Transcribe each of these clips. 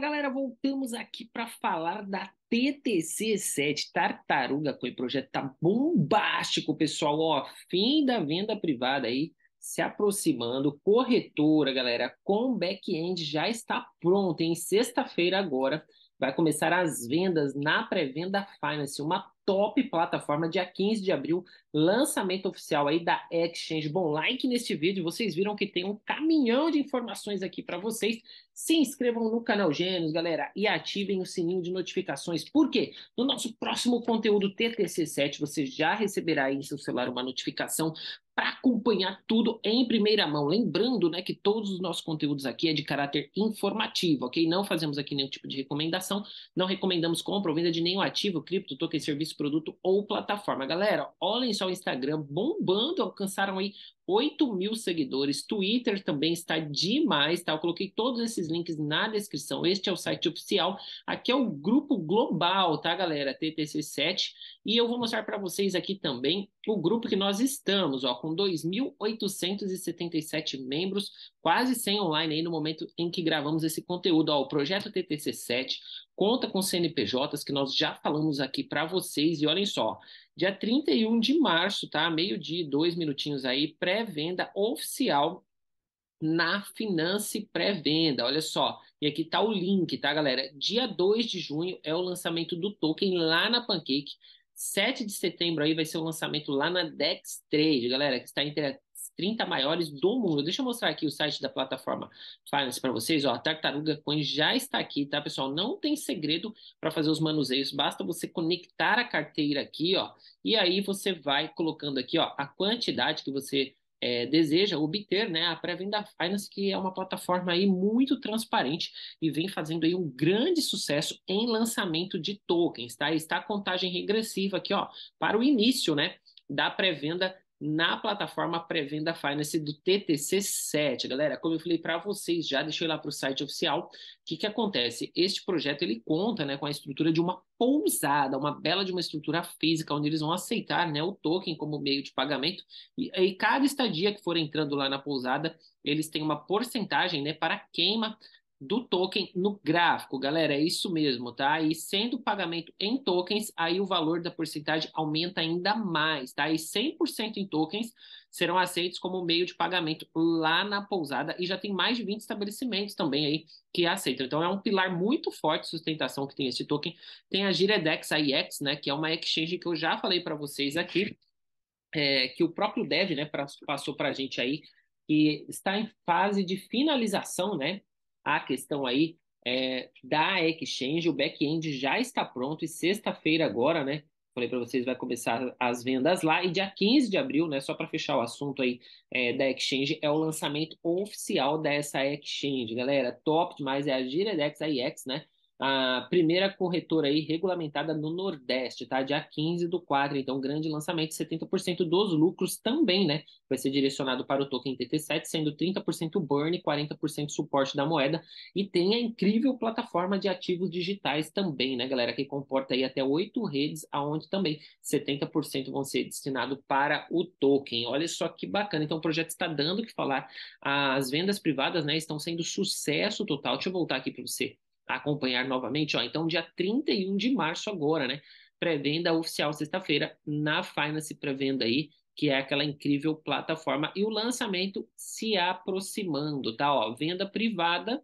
galera, voltamos aqui para falar da TTC 7 Tartaruga Coin Projeto. Tá bombástico, pessoal. Ó, fim da venda privada aí se aproximando. Corretora, galera, com back-end já está pronta. Em sexta-feira agora vai começar as vendas na pré-venda Finance, uma top plataforma, dia 15 de abril, lançamento oficial aí da Exchange. Bom, like neste vídeo, vocês viram que tem um caminhão de informações aqui para vocês. Se inscrevam no canal Gênios, galera, e ativem o sininho de notificações. porque No nosso próximo conteúdo TTC7, você já receberá em seu celular uma notificação para acompanhar tudo em primeira mão. Lembrando né, que todos os nossos conteúdos aqui é de caráter informativo, ok? Não fazemos aqui nenhum tipo de recomendação, não recomendamos compra ou venda de nenhum ativo, cripto, token, serviço, produto ou plataforma. Galera, olhem só o Instagram bombando, alcançaram aí 8 mil seguidores. Twitter também está demais, tá? Eu coloquei todos esses links na descrição. Este é o site oficial. Aqui é o grupo global, tá, galera? TTC7. E eu vou mostrar para vocês aqui também o grupo que nós estamos, ó, com 2.877 membros, quase 100 online aí no momento em que gravamos esse conteúdo, ó, o projeto TTC7, conta com CNPJs que nós já falamos aqui para vocês. E olhem só, dia 31 de março, tá? Meio-dia, dois minutinhos aí, pré-venda oficial na Finance Pré-Venda. Olha só, e aqui tá o link, tá, galera? Dia 2 de junho é o lançamento do token lá na Pancake. 7 de setembro aí vai ser o lançamento lá na Dex Trade, galera, que está entre 30 maiores do mundo. Deixa eu mostrar aqui o site da plataforma Finance para vocês. Ó, a Tartaruga Coin já está aqui, tá, pessoal? Não tem segredo para fazer os manuseios. Basta você conectar a carteira aqui, ó. E aí você vai colocando aqui, ó, a quantidade que você é, deseja obter né, a pré-venda Finance, que é uma plataforma aí muito transparente e vem fazendo aí um grande sucesso em lançamento de tokens, tá? Está a contagem regressiva aqui, ó, para o início, né, da pré-venda na plataforma pré-venda Finance do TTC7. Galera, como eu falei para vocês, já deixei lá para o site oficial. O que, que acontece? Este projeto ele conta né, com a estrutura de uma pousada, uma bela de uma estrutura física, onde eles vão aceitar né, o token como meio de pagamento. E, e cada estadia que for entrando lá na pousada, eles têm uma porcentagem né, para queima do token no gráfico, galera, é isso mesmo, tá? E sendo pagamento em tokens, aí o valor da porcentagem aumenta ainda mais, tá? E 100% em tokens serão aceitos como meio de pagamento lá na pousada e já tem mais de 20 estabelecimentos também aí que aceitam. Então é um pilar muito forte de sustentação que tem esse token. Tem a Giredex AIX, né, que é uma exchange que eu já falei para vocês aqui, é, que o próprio Dev, né, passou pra gente aí, que está em fase de finalização, né? a questão aí é, da exchange. O back-end já está pronto e sexta-feira agora, né? Falei para vocês, vai começar as vendas lá. E dia 15 de abril, né? Só para fechar o assunto aí é, da exchange, é o lançamento oficial dessa exchange, galera. Top demais, é a Giredex AIX, né? a primeira corretora aí regulamentada no Nordeste, tá? Dia 15 do 4, então grande lançamento, 70% dos lucros também, né? Vai ser direcionado para o token TT7, sendo 30% burn e 40% suporte da moeda. E tem a incrível plataforma de ativos digitais também, né, galera? Que comporta aí até oito redes, aonde também 70% vão ser destinados para o token. Olha só que bacana. Então o projeto está dando o que falar. As vendas privadas, né, estão sendo sucesso total. Deixa eu voltar aqui para você acompanhar novamente, ó, então dia 31 de março agora, né? Pré-venda oficial sexta-feira na Finance pré-venda aí, que é aquela incrível plataforma e o lançamento se aproximando, tá? Ó, venda privada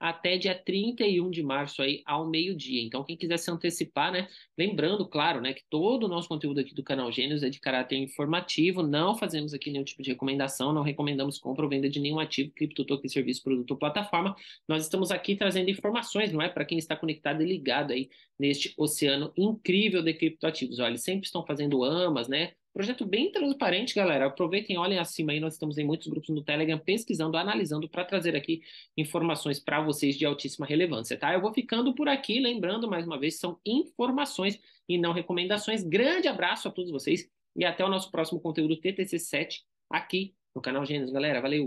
até dia 31 de março aí ao meio-dia. Então, quem quiser se antecipar, né? Lembrando, claro, né, que todo o nosso conteúdo aqui do canal Gênios é de caráter informativo, não fazemos aqui nenhum tipo de recomendação, não recomendamos compra ou venda de nenhum ativo, cripto, token, serviço, produto ou plataforma. Nós estamos aqui trazendo informações, não é? Para quem está conectado e ligado aí neste oceano incrível de criptoativos. Olha, eles sempre estão fazendo amas, né? Projeto bem transparente, galera. Aproveitem, olhem acima aí. Nós estamos em muitos grupos no Telegram pesquisando, analisando para trazer aqui informações para vocês de altíssima relevância, tá? Eu vou ficando por aqui, lembrando mais uma vez, são informações e não recomendações. Grande abraço a todos vocês e até o nosso próximo conteúdo TTC7 aqui no canal Gênesis, galera. Valeu!